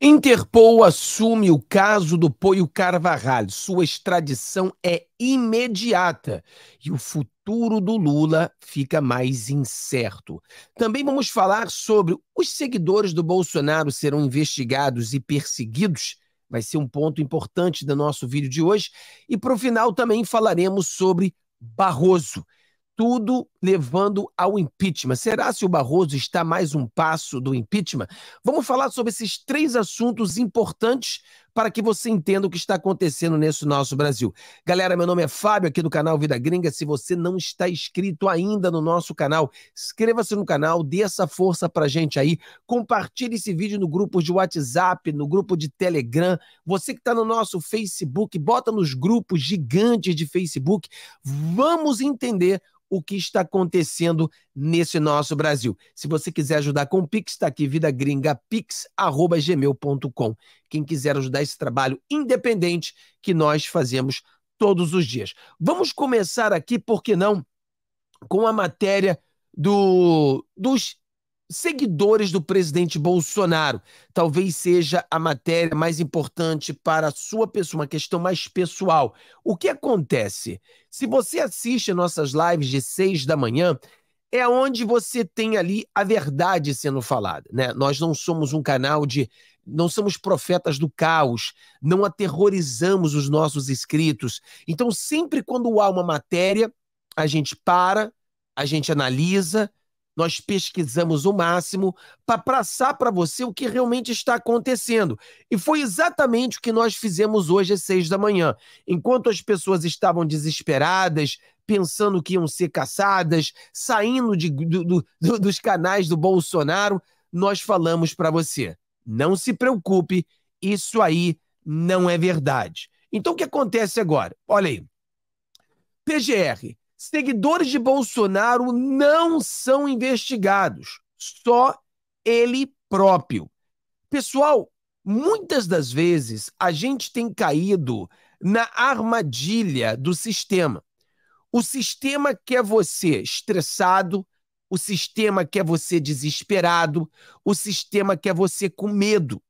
Interpol assume o caso do Poio Carvajal. Sua extradição é imediata e o futuro do Lula fica mais incerto. Também vamos falar sobre os seguidores do Bolsonaro serão investigados e perseguidos. Vai ser um ponto importante do nosso vídeo de hoje. E para o final também falaremos sobre Barroso tudo levando ao impeachment. Será se o Barroso está mais um passo do impeachment? Vamos falar sobre esses três assuntos importantes para que você entenda o que está acontecendo nesse nosso Brasil. Galera, meu nome é Fábio, aqui do canal Vida Gringa. Se você não está inscrito ainda no nosso canal, inscreva-se no canal, dê essa força a gente aí, compartilhe esse vídeo no grupo de WhatsApp, no grupo de Telegram. Você que está no nosso Facebook, bota nos grupos gigantes de Facebook. Vamos entender o que está acontecendo nesse nosso Brasil. Se você quiser ajudar com o Pix, está aqui, vidagringapix.gmail.com. Quem quiser ajudar esse trabalho independente que nós fazemos todos os dias. Vamos começar aqui, por que não, com a matéria do, dos seguidores do presidente Bolsonaro. Talvez seja a matéria mais importante para a sua pessoa, uma questão mais pessoal. O que acontece? Se você assiste nossas lives de seis da manhã, é onde você tem ali a verdade sendo falada, né? Nós não somos um canal de não somos profetas do caos, não aterrorizamos os nossos escritos. Então, sempre quando há uma matéria, a gente para, a gente analisa, nós pesquisamos o máximo para passar para você o que realmente está acontecendo. E foi exatamente o que nós fizemos hoje às seis da manhã. Enquanto as pessoas estavam desesperadas, pensando que iam ser caçadas, saindo de, do, do, dos canais do Bolsonaro, nós falamos para você. Não se preocupe, isso aí não é verdade. Então o que acontece agora? Olha aí. PGR, seguidores de Bolsonaro não são investigados, só ele próprio. Pessoal, muitas das vezes a gente tem caído na armadilha do sistema. O sistema quer você estressado, o sistema quer você desesperado, o sistema quer você com medo.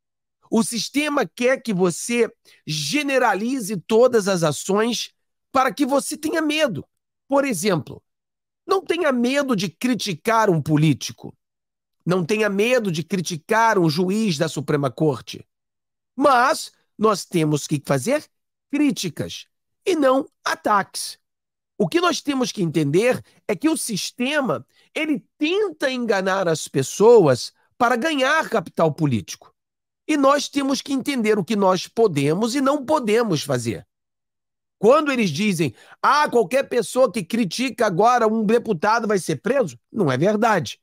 O sistema quer que você generalize todas as ações para que você tenha medo. Por exemplo, não tenha medo de criticar um político. Não tenha medo de criticar um juiz da Suprema Corte. Mas nós temos que fazer críticas e não ataques. O que nós temos que entender é que o sistema ele tenta enganar as pessoas para ganhar capital político. E nós temos que entender o que nós podemos e não podemos fazer. Quando eles dizem, ah, qualquer pessoa que critica agora um deputado vai ser preso, não é verdade.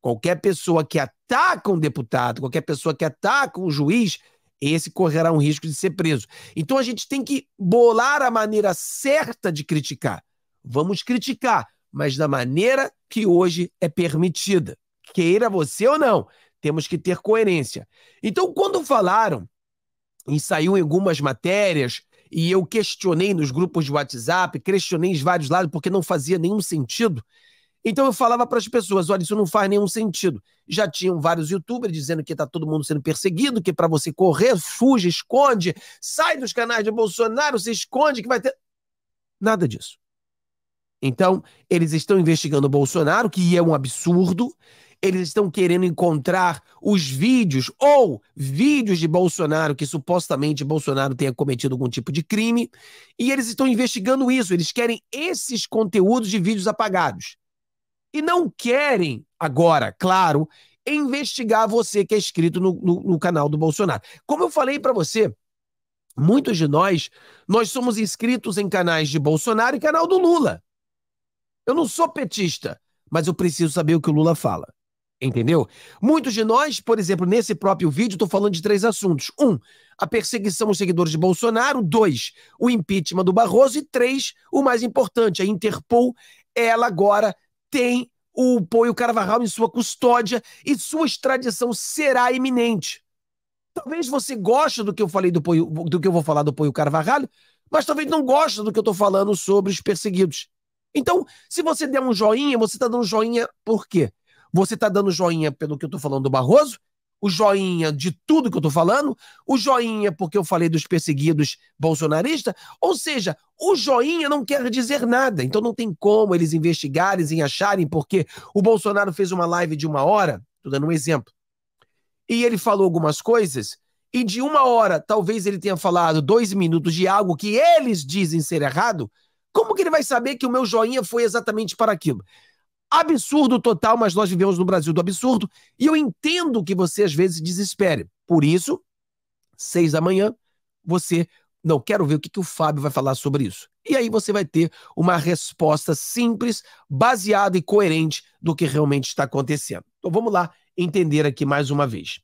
Qualquer pessoa que ataca um deputado, qualquer pessoa que ataca um juiz esse correrá um risco de ser preso. Então a gente tem que bolar a maneira certa de criticar. Vamos criticar, mas da maneira que hoje é permitida. Queira você ou não, temos que ter coerência. Então, quando falaram, e saiu em algumas matérias, e eu questionei nos grupos de WhatsApp, questionei em vários lados, porque não fazia nenhum sentido, então eu falava para as pessoas: olha, isso não faz nenhum sentido. Já tinham vários youtubers dizendo que está todo mundo sendo perseguido, que para você correr, fuja, esconde, sai dos canais de Bolsonaro, se esconde, que vai ter. Nada disso. Então, eles estão investigando o Bolsonaro, que é um absurdo. Eles estão querendo encontrar os vídeos ou vídeos de Bolsonaro que supostamente Bolsonaro tenha cometido algum tipo de crime. E eles estão investigando isso. Eles querem esses conteúdos de vídeos apagados e não querem, agora, claro, investigar você que é inscrito no, no, no canal do Bolsonaro. Como eu falei para você, muitos de nós, nós somos inscritos em canais de Bolsonaro e canal do Lula. Eu não sou petista, mas eu preciso saber o que o Lula fala. Entendeu? Muitos de nós, por exemplo, nesse próprio vídeo, estou falando de três assuntos. Um, a perseguição aos seguidores de Bolsonaro. Dois, o impeachment do Barroso. E três, o mais importante, a Interpol, ela agora tem o Poio Carvajal em sua custódia e sua extradição será iminente. Talvez você goste do que eu falei do Poio, do que eu vou falar do Poio Carvajal, mas talvez não goste do que eu estou falando sobre os perseguidos. Então, se você der um joinha, você está dando joinha por quê? Você está dando joinha pelo que eu estou falando do Barroso o joinha de tudo que eu estou falando, o joinha porque eu falei dos perseguidos bolsonaristas, ou seja, o joinha não quer dizer nada, então não tem como eles investigarem e acharem porque o Bolsonaro fez uma live de uma hora, estou dando um exemplo, e ele falou algumas coisas, e de uma hora talvez ele tenha falado dois minutos de algo que eles dizem ser errado, como que ele vai saber que o meu joinha foi exatamente para aquilo? Absurdo total, mas nós vivemos no Brasil do absurdo e eu entendo que você às vezes desespere. Por isso, seis da manhã, você. Não, quero ver o que, que o Fábio vai falar sobre isso. E aí você vai ter uma resposta simples, baseada e coerente do que realmente está acontecendo. Então vamos lá entender aqui mais uma vez.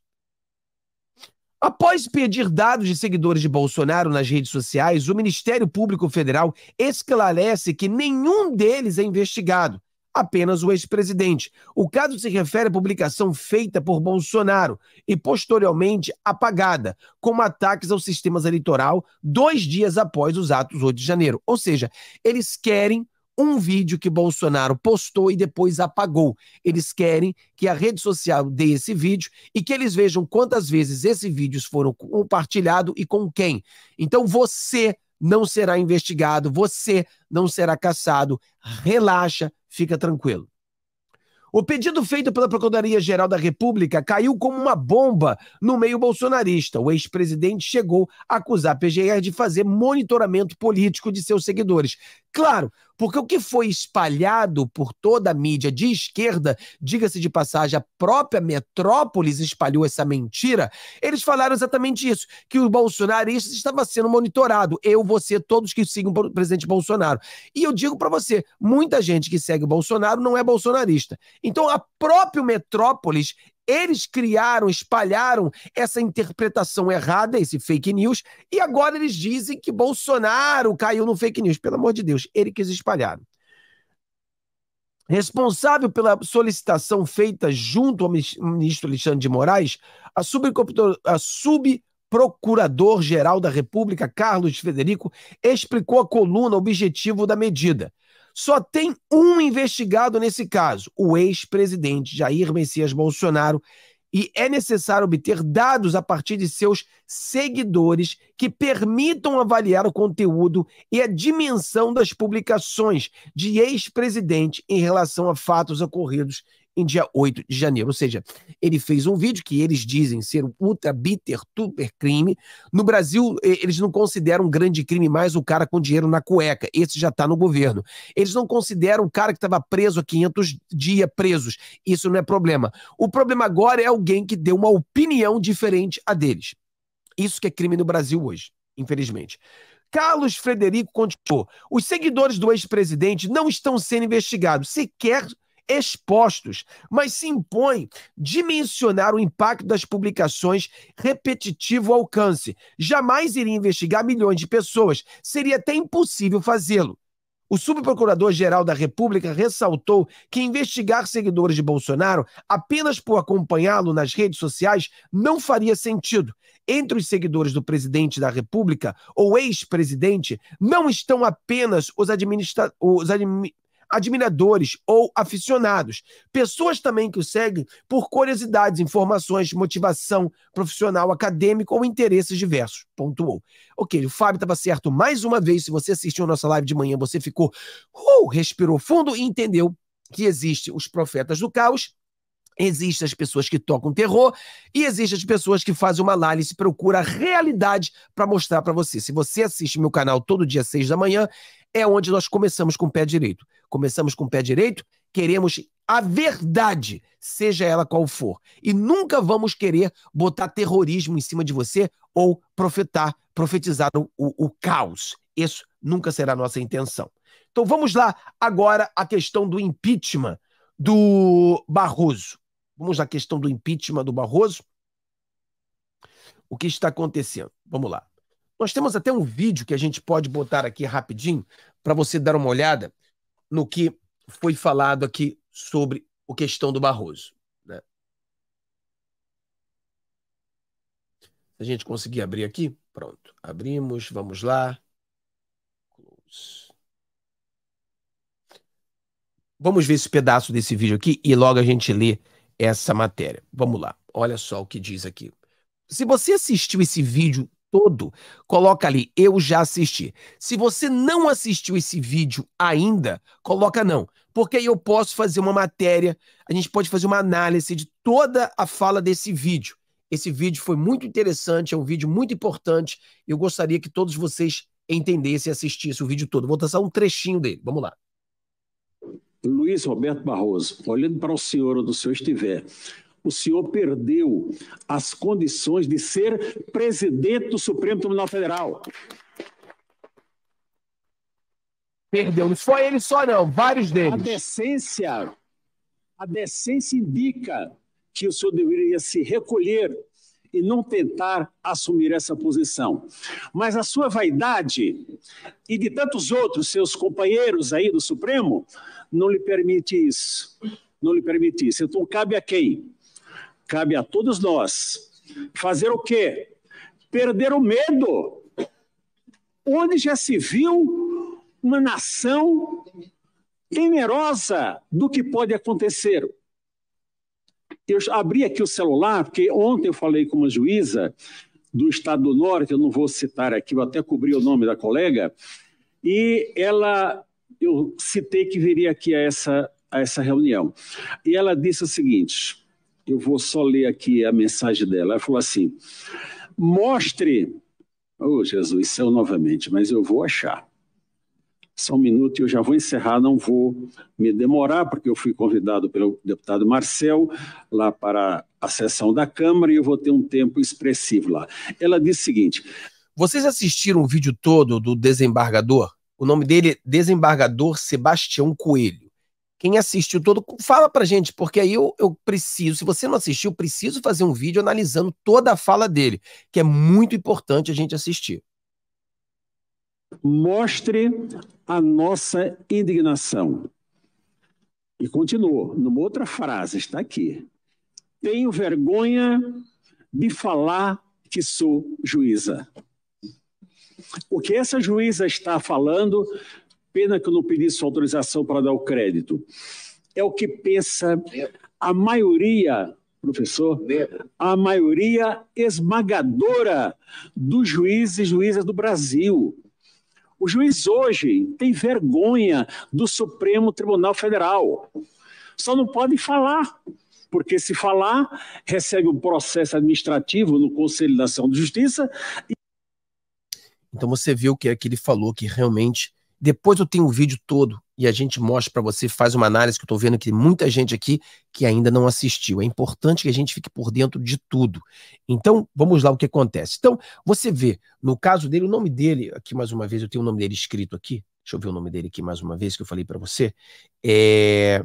Após pedir dados de seguidores de Bolsonaro nas redes sociais, o Ministério Público Federal esclarece que nenhum deles é investigado apenas o ex-presidente. O caso se refere à publicação feita por Bolsonaro e posteriormente apagada, como ataques aos sistemas eleitoral dois dias após os atos 8 de janeiro. Ou seja, eles querem um vídeo que Bolsonaro postou e depois apagou. Eles querem que a rede social dê esse vídeo e que eles vejam quantas vezes esses vídeos foram compartilhados e com quem. Então você não será investigado, você não será caçado. Relaxa, fica tranquilo. O pedido feito pela Procuradoria-Geral da República caiu como uma bomba no meio bolsonarista. O ex-presidente chegou a acusar a PGR de fazer monitoramento político de seus seguidores. Claro, porque o que foi espalhado por toda a mídia de esquerda, diga-se de passagem, a própria metrópolis espalhou essa mentira, eles falaram exatamente isso, que o bolsonarista estava sendo monitorado, eu, você, todos que sigam o presidente Bolsonaro. E eu digo para você, muita gente que segue o Bolsonaro não é bolsonarista. Então a própria metrópolis eles criaram, espalharam essa interpretação errada, esse fake news, e agora eles dizem que Bolsonaro caiu no fake news. Pelo amor de Deus, ele quis espalhar. Responsável pela solicitação feita junto ao ministro Alexandre de Moraes, a, a subprocurador-geral da República, Carlos Federico, explicou à coluna o objetivo da medida só tem um investigado nesse caso, o ex-presidente Jair Messias Bolsonaro, e é necessário obter dados a partir de seus seguidores que permitam avaliar o conteúdo e a dimensão das publicações de ex-presidente em relação a fatos ocorridos em dia 8 de janeiro. Ou seja, ele fez um vídeo que eles dizem ser um ultra bitter, super crime. No Brasil, eles não consideram um grande crime mais o cara com dinheiro na cueca. Esse já está no governo. Eles não consideram o cara que estava preso há 500 dias presos. Isso não é problema. O problema agora é alguém que deu uma opinião diferente a deles. Isso que é crime no Brasil hoje, infelizmente. Carlos Frederico continuou. Os seguidores do ex-presidente não estão sendo investigados, sequer expostos, mas se impõe dimensionar o impacto das publicações repetitivo alcance. Jamais iria investigar milhões de pessoas, seria até impossível fazê-lo. O subprocurador-geral da República ressaltou que investigar seguidores de Bolsonaro apenas por acompanhá-lo nas redes sociais não faria sentido. Entre os seguidores do presidente da República ou ex-presidente não estão apenas os, administra os, admi admiradores ou aficionados, pessoas também que o seguem por curiosidades, informações, motivação profissional, acadêmica ou interesses diversos. Pontuou. Ok, o Fábio estava certo mais uma vez. Se você assistiu a nossa live de manhã, você ficou, uh, respirou fundo e entendeu que existem os profetas do caos Existem as pessoas que tocam terror e existem as pessoas que fazem uma análise e procuram a realidade para mostrar para você. Se você assiste meu canal todo dia às seis da manhã, é onde nós começamos com o pé direito. Começamos com o pé direito, queremos a verdade, seja ela qual for. E nunca vamos querer botar terrorismo em cima de você ou profetar, profetizar o, o, o caos. Isso nunca será a nossa intenção. Então vamos lá agora à questão do impeachment do Barroso. Vamos à questão do impeachment do Barroso. O que está acontecendo? Vamos lá. Nós temos até um vídeo que a gente pode botar aqui rapidinho para você dar uma olhada no que foi falado aqui sobre a questão do Barroso. Né? Se a gente conseguir abrir aqui, pronto. Abrimos, vamos lá. Close. Vamos ver esse pedaço desse vídeo aqui e logo a gente lê essa matéria. Vamos lá. Olha só o que diz aqui. Se você assistiu esse vídeo todo. Coloca ali, eu já assisti. Se você não assistiu esse vídeo ainda, coloca não. Porque aí eu posso fazer uma matéria, a gente pode fazer uma análise de toda a fala desse vídeo. Esse vídeo foi muito interessante, é um vídeo muito importante. Eu gostaria que todos vocês entendessem e assistissem o vídeo todo. Vou traçar um trechinho dele. Vamos lá. Luiz Roberto Barroso, olhando para o senhor onde o senhor estiver, o senhor perdeu as condições de ser presidente do Supremo Tribunal Federal. Perdeu, não foi ele só não, vários deles. A decência, a decência indica que o senhor deveria se recolher e não tentar assumir essa posição. Mas a sua vaidade e de tantos outros seus companheiros aí do Supremo não lhe permite isso. Não lhe permite isso. Então cabe a quem? Cabe a todos nós fazer o quê? Perder o medo. Onde já se viu uma nação temerosa do que pode acontecer? Eu abri aqui o celular, porque ontem eu falei com uma juíza do Estado do Norte, eu não vou citar aqui, vou até cobrir o nome da colega, e ela, eu citei que viria aqui a essa, a essa reunião. E ela disse o seguinte: eu vou só ler aqui a mensagem dela. Ela falou assim: mostre. Oh, Jesus, céu novamente, mas eu vou achar. Só um minuto e eu já vou encerrar, não vou me demorar, porque eu fui convidado pelo deputado Marcel lá para a sessão da Câmara e eu vou ter um tempo expressivo lá. Ela disse o seguinte: Vocês assistiram o vídeo todo do desembargador? O nome dele é Desembargador Sebastião Coelho. Quem assistiu todo, fala pra gente, porque aí eu, eu preciso, se você não assistiu, preciso fazer um vídeo analisando toda a fala dele, que é muito importante a gente assistir. Mostre a nossa indignação. E continuou, numa outra frase, está aqui. Tenho vergonha de falar que sou juíza. O que essa juíza está falando Pena que eu não pedi sua autorização para dar o crédito. É o que pensa a maioria, professor, a maioria esmagadora dos juízes e juízas do Brasil. O juiz hoje tem vergonha do Supremo Tribunal Federal. Só não pode falar, porque se falar, recebe um processo administrativo no Conselho Nacional de Justiça. E... Então você viu o que é que ele falou, que realmente depois eu tenho o vídeo todo e a gente mostra para você, faz uma análise que eu estou vendo que tem muita gente aqui que ainda não assistiu. É importante que a gente fique por dentro de tudo. Então, vamos lá o que acontece. Então, você vê, no caso dele, o nome dele, aqui mais uma vez, eu tenho o nome dele escrito aqui. Deixa eu ver o nome dele aqui mais uma vez que eu falei para você. É...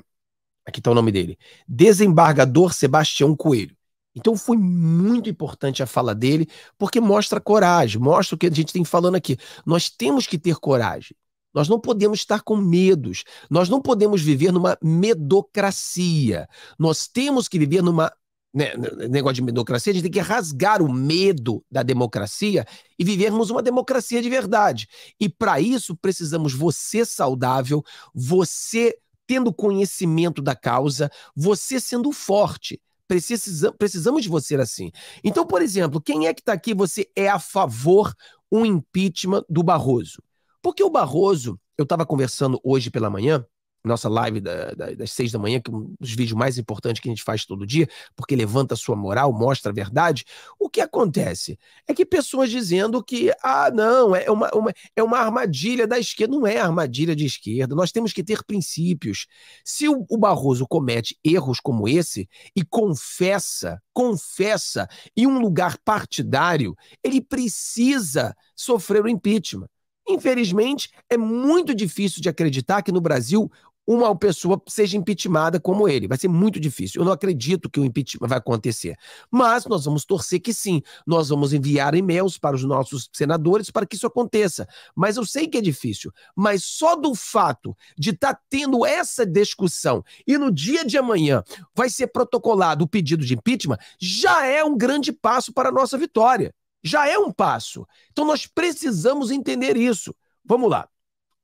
Aqui está o nome dele. Desembargador Sebastião Coelho. Então foi muito importante a fala dele, porque mostra coragem, mostra o que a gente tem falando aqui. Nós temos que ter coragem. Nós não podemos estar com medos. Nós não podemos viver numa medocracia. Nós temos que viver numa né, né, né, negócio de medocracia. a gente tem que rasgar o medo da democracia e vivermos uma democracia de verdade. E para isso precisamos você saudável, você tendo conhecimento da causa, você sendo forte. Precisa, precisamos de você assim. Então, por exemplo, quem é que está aqui? Você é a favor um impeachment do Barroso? Porque o Barroso, eu estava conversando hoje pela manhã, nossa live da, da, das seis da manhã, que é um dos vídeos mais importantes que a gente faz todo dia, porque levanta a sua moral, mostra a verdade. O que acontece? É que pessoas dizendo que, ah, não, é uma, uma, é uma armadilha da esquerda. Não é armadilha de esquerda. Nós temos que ter princípios. Se o, o Barroso comete erros como esse e confessa, confessa em um lugar partidário, ele precisa sofrer o impeachment. Infelizmente, é muito difícil de acreditar que no Brasil uma pessoa seja impeachmentada como ele. Vai ser muito difícil. Eu não acredito que o impeachment vai acontecer. Mas nós vamos torcer que sim. Nós vamos enviar e-mails para os nossos senadores para que isso aconteça. Mas eu sei que é difícil. Mas só do fato de estar tá tendo essa discussão e no dia de amanhã vai ser protocolado o pedido de impeachment, já é um grande passo para a nossa vitória já é um passo. Então nós precisamos entender isso. Vamos lá.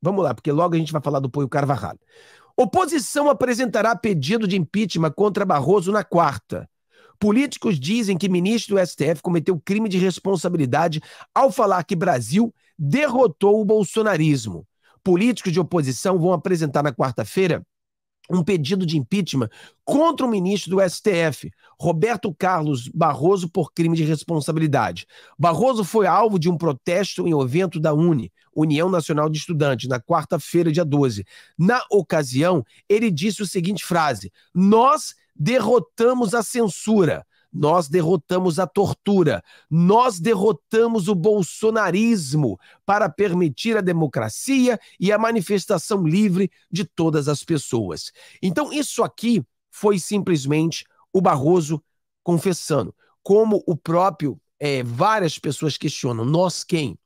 Vamos lá, porque logo a gente vai falar do Poio Carvajal. Oposição apresentará pedido de impeachment contra Barroso na quarta. Políticos dizem que ministro do STF cometeu crime de responsabilidade ao falar que Brasil derrotou o bolsonarismo. Políticos de oposição vão apresentar na quarta-feira um pedido de impeachment contra o ministro do STF, Roberto Carlos Barroso, por crime de responsabilidade. Barroso foi alvo de um protesto em evento da UNE, União Nacional de Estudantes, na quarta-feira, dia 12. Na ocasião, ele disse a seguinte frase: Nós derrotamos a censura. Nós derrotamos a tortura, nós derrotamos o bolsonarismo para permitir a democracia e a manifestação livre de todas as pessoas. Então, isso aqui foi simplesmente o Barroso confessando, como o próprio é, várias pessoas questionam: nós quem?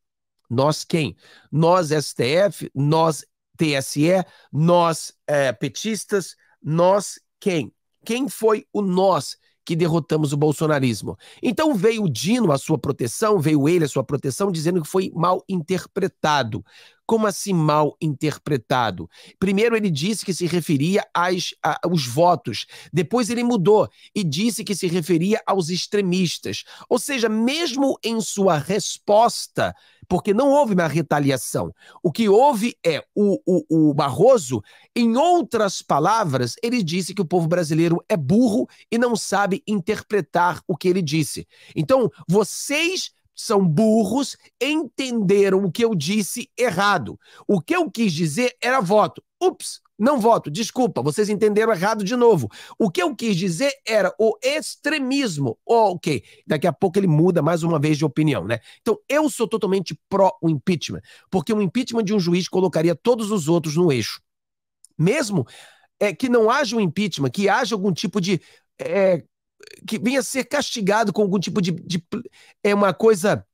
Nós quem? Nós STF, nós TSE, nós é, petistas, nós quem? Quem foi o nós que derrotamos o bolsonarismo. Então veio o Dino à sua proteção, veio ele à sua proteção, dizendo que foi mal interpretado como assim mal interpretado? Primeiro ele disse que se referia às, a, aos votos, depois ele mudou e disse que se referia aos extremistas. Ou seja, mesmo em sua resposta, porque não houve uma retaliação, o que houve é o, o, o Barroso, em outras palavras, ele disse que o povo brasileiro é burro e não sabe interpretar o que ele disse. Então, vocês são burros, entenderam o que eu disse errado. O que eu quis dizer era voto. Ups, não voto, desculpa, vocês entenderam errado de novo. O que eu quis dizer era o extremismo. Oh, ok, daqui a pouco ele muda mais uma vez de opinião, né? Então eu sou totalmente pró o impeachment, porque o impeachment de um juiz colocaria todos os outros no eixo. Mesmo é, que não haja um impeachment, que haja algum tipo de é, que venha ser castigado com algum tipo de, de é uma coisa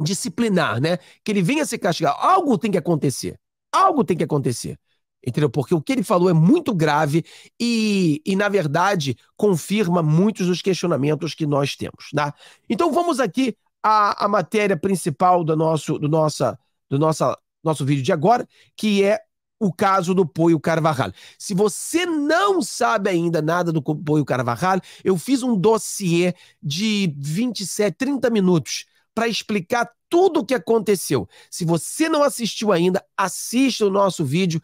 disciplinar, né? Que ele venha ser castigado. Algo tem que acontecer. Algo tem que acontecer. Entendeu? Porque o que ele falou é muito grave e, e na verdade, confirma muitos dos questionamentos que nós temos, tá? Então vamos aqui à, à matéria principal do nosso, do nossa, do nossa, nosso vídeo de agora, que é o caso do Poio Carvajal. Se você não sabe ainda nada do Poio Carvajal, eu fiz um dossiê de 27, 30 minutos para explicar tudo o que aconteceu. Se você não assistiu ainda, assista o nosso vídeo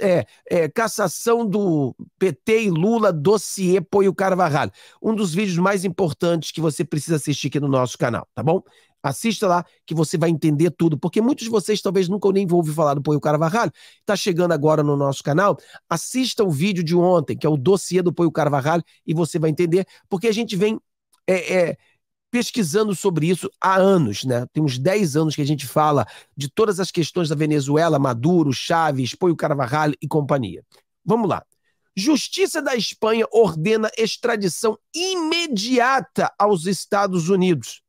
é, é, Cassação do PT e Lula, dossiê Poio Carvajal. Um dos vídeos mais importantes que você precisa assistir aqui no nosso canal, tá bom? Assista lá que você vai entender tudo, porque muitos de vocês talvez nunca nem vão falar do Poio Carvajal. Está chegando agora no nosso canal. Assista o vídeo de ontem, que é o dossiê do Poio Carvajal, e você vai entender, porque a gente vem é, é pesquisando sobre isso há anos, né? Tem uns 10 anos que a gente fala de todas as questões da Venezuela, Maduro, Chaves, Poio Carvajal e companhia. Vamos lá. Justiça da Espanha ordena extradição imediata aos Estados Unidos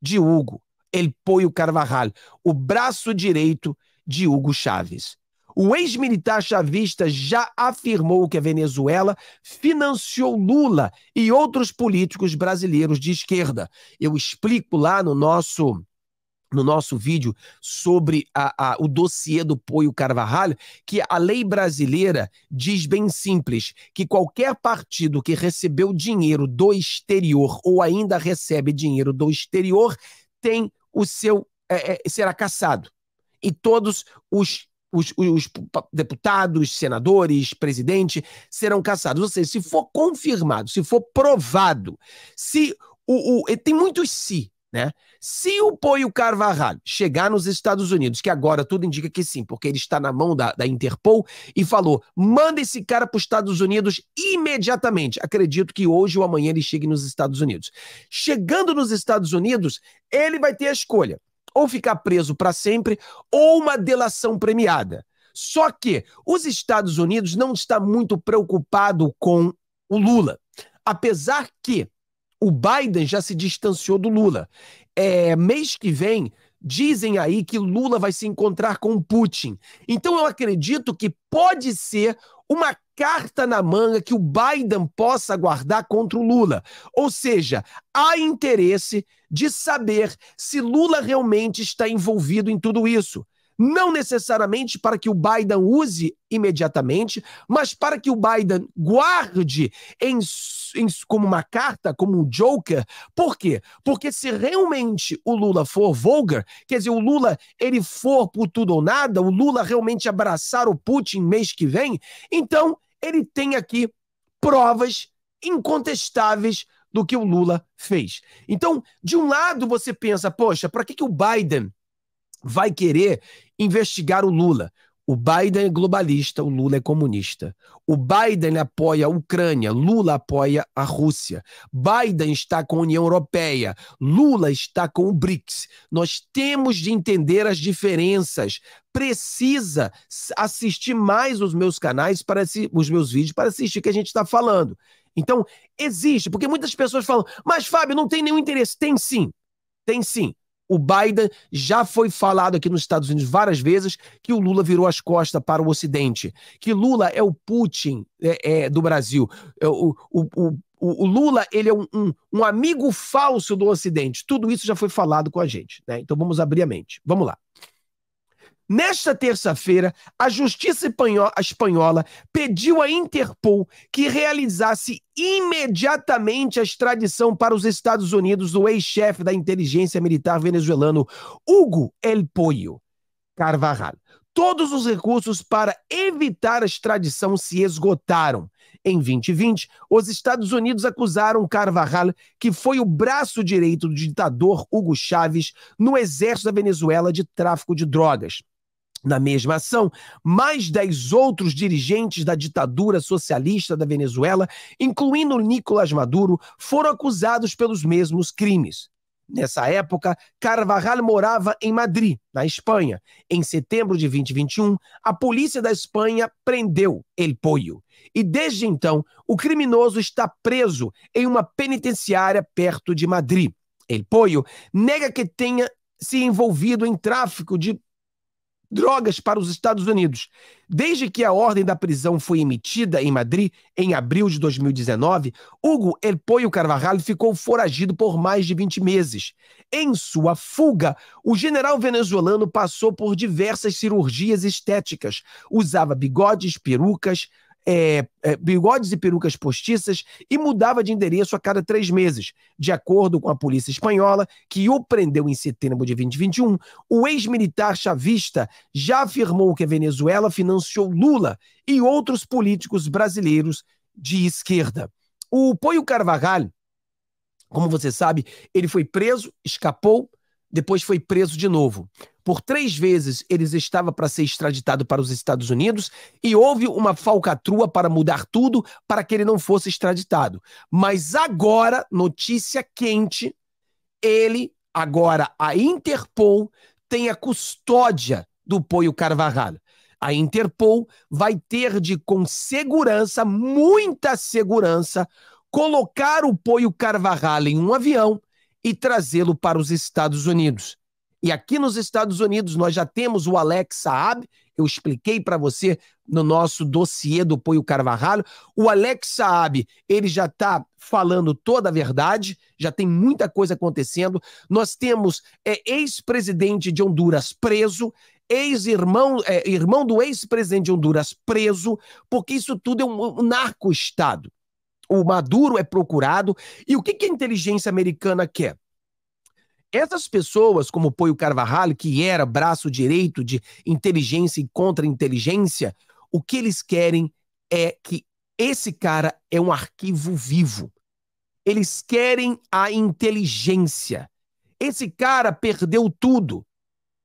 de Hugo El Poio Carvajal, o braço direito de Hugo Chaves. O ex-militar chavista já afirmou que a Venezuela financiou Lula e outros políticos brasileiros de esquerda. Eu explico lá no nosso no nosso vídeo sobre a, a, o dossiê do Poio Carvalho, que a lei brasileira diz bem simples que qualquer partido que recebeu dinheiro do exterior ou ainda recebe dinheiro do exterior tem o seu é, é, será cassado e todos os os, os, deputados, senadores, presidente serão caçados. Ou seja, se for confirmado, se for provado, se o, o tem muitos se, né? Se o Poio Carvajal chegar nos Estados Unidos, que agora tudo indica que sim, porque ele está na mão da, da Interpol e falou: manda esse cara para os Estados Unidos imediatamente. Acredito que hoje ou amanhã ele chegue nos Estados Unidos. Chegando nos Estados Unidos, ele vai ter a escolha ou ficar preso para sempre, ou uma delação premiada. Só que os Estados Unidos não está muito preocupado com o Lula, apesar que o Biden já se distanciou do Lula. É, mês que vem dizem aí que Lula vai se encontrar com Putin. Então eu acredito que pode ser uma carta na manga que o Biden possa guardar contra o Lula. Ou seja, há interesse de saber se Lula realmente está envolvido em tudo isso não necessariamente para que o Biden use imediatamente, mas para que o Biden guarde em, em, como uma carta, como um joker. Por quê? Porque se realmente o Lula for vulgar, quer dizer, o Lula ele for por tudo ou nada, o Lula realmente abraçar o Putin mês que vem, então ele tem aqui provas incontestáveis do que o Lula fez. Então, de um lado você pensa, poxa, para que, que o Biden vai querer investigar o Lula. O Biden é globalista, o Lula é comunista. O Biden apoia a Ucrânia, Lula apoia a Rússia. Biden está com a União Europeia, Lula está com o BRICS. Nós temos de entender as diferenças. Precisa assistir mais os meus canais, para os meus vídeos, para assistir o que a gente está falando. Então, existe, porque muitas pessoas falam, mas Fábio, não tem nenhum interesse. Tem sim, tem sim. O Biden já foi falado aqui nos Estados Unidos várias vezes que o Lula virou as costas para o Ocidente, que Lula é o Putin é, é, do Brasil. É, o, o, o, o, Lula ele é um, um, um, amigo falso do Ocidente. Tudo isso já foi falado com a gente. Né? Então vamos abrir a mente. Vamos lá. Nesta terça-feira, a Justiça Espanhola pediu à Interpol que realizasse imediatamente a extradição para os Estados Unidos do ex-chefe da inteligência militar venezuelano, Hugo El Pollo Carvajal. Todos os recursos para evitar a extradição se esgotaram. Em 2020, os Estados Unidos acusaram Carvajal, que foi o braço direito do ditador Hugo Chávez no exército da Venezuela de tráfico de drogas na mesma ação, mais dez outros dirigentes da ditadura socialista da Venezuela, incluindo Nicolás Maduro, foram acusados pelos mesmos crimes. Nessa época, Carvajal morava em Madrid, na Espanha. Em setembro de 2021, a polícia da Espanha prendeu El Pollo. E desde então, o criminoso está preso em uma penitenciária perto de Madrid. El Pollo nega que tenha se envolvido em tráfico de drogas para os Estados Unidos. Desde que a ordem da prisão foi emitida em Madrid, em abril de 2019, Hugo El Poio Carvajal ficou foragido por mais de 20 meses. Em sua fuga, o general venezuelano passou por diversas cirurgias estéticas, usava bigodes, perucas, é, é, bigodes e perucas postiças e mudava de endereço a cada três meses. De acordo com a polícia espanhola, que o prendeu em setembro de 2021, o ex-militar chavista já afirmou que a Venezuela financiou Lula e outros políticos brasileiros de esquerda. O Poio Carvajal, como você sabe, ele foi preso, escapou, depois foi preso de novo. Por três vezes ele estava para ser extraditado para os Estados Unidos e houve uma falcatrua para mudar tudo para que ele não fosse extraditado. Mas agora, notícia quente, ele, agora a Interpol, tem a custódia do Poio Carvajal. A Interpol vai ter de, com segurança, muita segurança, colocar o Poio Carvajal em um avião e trazê-lo para os Estados Unidos. E aqui nos Estados Unidos nós já temos o Alex Saab, eu expliquei para você no nosso dossiê do Poio Carvajal. O Alex Saab, ele já está falando toda a verdade, já tem muita coisa acontecendo. Nós temos é, ex-presidente de Honduras preso, ex-irmão é, irmão do ex-presidente de Honduras preso, porque isso tudo é um, um narco-estado. O Maduro é procurado. E o que, que a inteligência americana quer? Essas pessoas, como Poio Carvajal, que era braço direito de inteligência e contra-inteligência, o que eles querem é que esse cara é um arquivo vivo. Eles querem a inteligência. Esse cara perdeu tudo.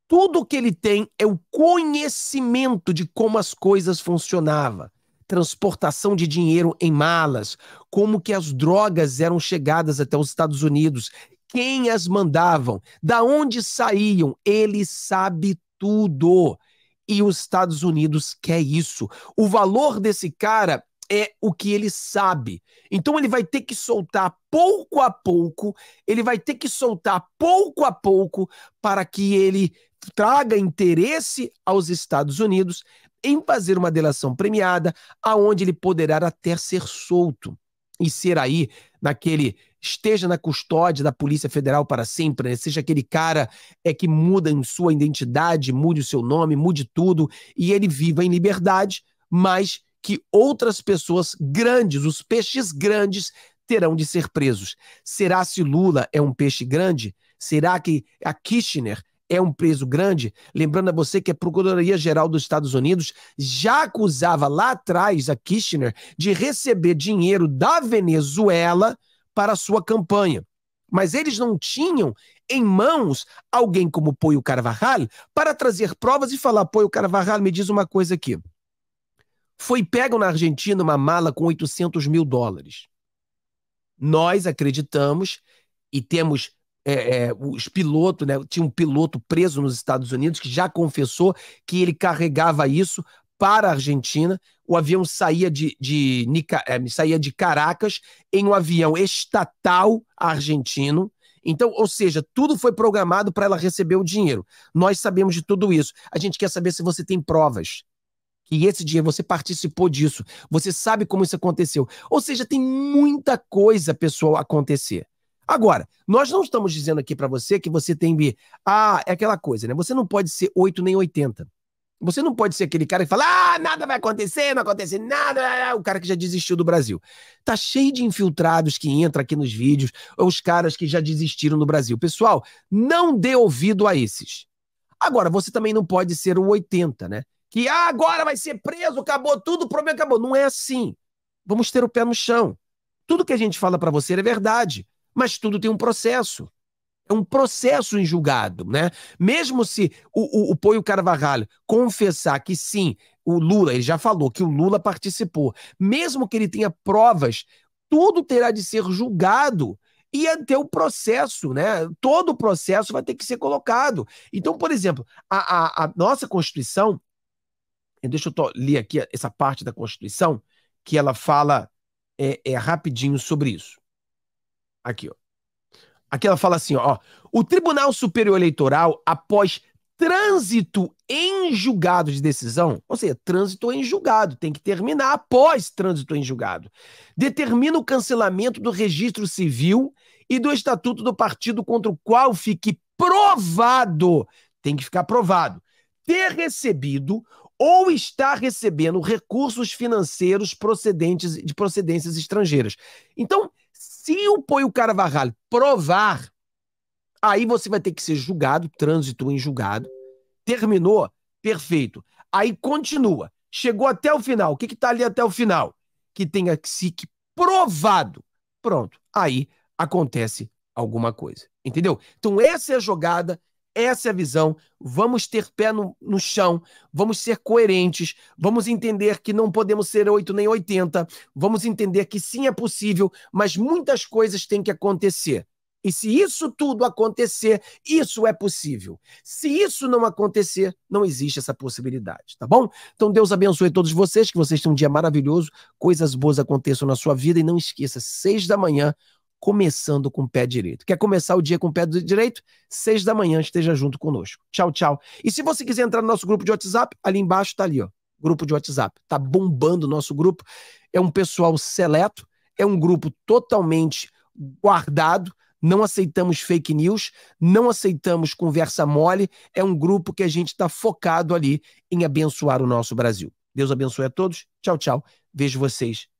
Tudo que ele tem é o conhecimento de como as coisas funcionavam. Transportação de dinheiro em malas, como que as drogas eram chegadas até os Estados Unidos quem as mandavam, da onde saíam, ele sabe tudo. E os Estados Unidos quer isso. O valor desse cara é o que ele sabe. Então ele vai ter que soltar pouco a pouco, ele vai ter que soltar pouco a pouco para que ele traga interesse aos Estados Unidos em fazer uma delação premiada, aonde ele poderá até ser solto e ser aí naquele esteja na custódia da Polícia Federal para sempre, né? seja aquele cara é que muda em sua identidade, mude o seu nome, mude tudo, e ele viva em liberdade, mas que outras pessoas grandes, os peixes grandes, terão de ser presos. Será se Lula é um peixe grande? Será que a Kirchner é um preso grande? Lembrando a você que a Procuradoria-Geral dos Estados Unidos já acusava lá atrás a Kirchner de receber dinheiro da Venezuela para a sua campanha. Mas eles não tinham em mãos alguém como Poio Carvajal para trazer provas e falar: Poio Carvajal, me diz uma coisa aqui. Foi pego na Argentina uma mala com 800 mil dólares. Nós acreditamos e temos é, é, os pilotos, né? Tinha um piloto preso nos Estados Unidos que já confessou que ele carregava isso para a Argentina. O avião saía de, de, é, saía de Caracas em um avião estatal argentino. Então, ou seja, tudo foi programado para ela receber o dinheiro. Nós sabemos de tudo isso. A gente quer saber se você tem provas que esse dinheiro você participou disso. Você sabe como isso aconteceu. Ou seja, tem muita coisa, pessoal, acontecer. Agora, nós não estamos dizendo aqui para você que você tem. Ah, é aquela coisa, né? Você não pode ser 8 nem 80. Você não pode ser aquele cara que fala, ah, nada vai acontecer, não acontece nada, é o cara que já desistiu do Brasil. Tá cheio de infiltrados que entra aqui nos vídeos, ou os caras que já desistiram do Brasil. Pessoal, não dê ouvido a esses. Agora, você também não pode ser o 80, né? Que ah, agora vai ser preso, acabou tudo, o problema acabou. Não é assim. Vamos ter o pé no chão. Tudo que a gente fala para você é verdade, mas tudo tem um processo. É um processo em julgado, né? Mesmo se o, o, o Poio Carvalho confessar que sim, o Lula, ele já falou que o Lula participou, mesmo que ele tenha provas, tudo terá de ser julgado e até o processo, né? Todo o processo vai ter que ser colocado. Então, por exemplo, a, a, a nossa Constituição, deixa eu ler aqui essa parte da Constituição, que ela fala é, é rapidinho sobre isso. Aqui, ó. Aqui ela fala assim, ó. O Tribunal Superior Eleitoral, após trânsito em julgado de decisão, ou seja, trânsito em julgado, tem que terminar após trânsito em julgado, determina o cancelamento do registro civil e do estatuto do partido contra o qual fique provado, tem que ficar provado, ter recebido ou estar recebendo recursos financeiros procedentes de procedências estrangeiras. Então, se o Poio Carvalho provar, aí você vai ter que ser julgado, trânsito em julgado. Terminou? Perfeito. Aí continua. Chegou até o final. O que está ali até o final? Que tenha que provado. Pronto. Aí acontece alguma coisa. Entendeu? Então, essa é a jogada essa é a visão. Vamos ter pé no, no, chão, vamos ser coerentes, vamos entender que não podemos ser 8 nem 80, vamos entender que sim é possível, mas muitas coisas têm que acontecer. E se isso tudo acontecer, isso é possível. Se isso não acontecer, não existe essa possibilidade, tá bom? Então Deus abençoe todos vocês, que vocês tenham um dia maravilhoso, coisas boas aconteçam na sua vida e não esqueça, seis da manhã, começando com o pé direito. Quer começar o dia com o pé direito? Seis da manhã esteja junto conosco. Tchau, tchau. E se você quiser entrar no nosso grupo de WhatsApp, ali embaixo tá ali, ó. Grupo de WhatsApp. Tá bombando o nosso grupo. É um pessoal seleto, é um grupo totalmente guardado. Não aceitamos fake news, não aceitamos conversa mole. É um grupo que a gente está focado ali em abençoar o nosso Brasil. Deus abençoe a todos. Tchau, tchau. Vejo vocês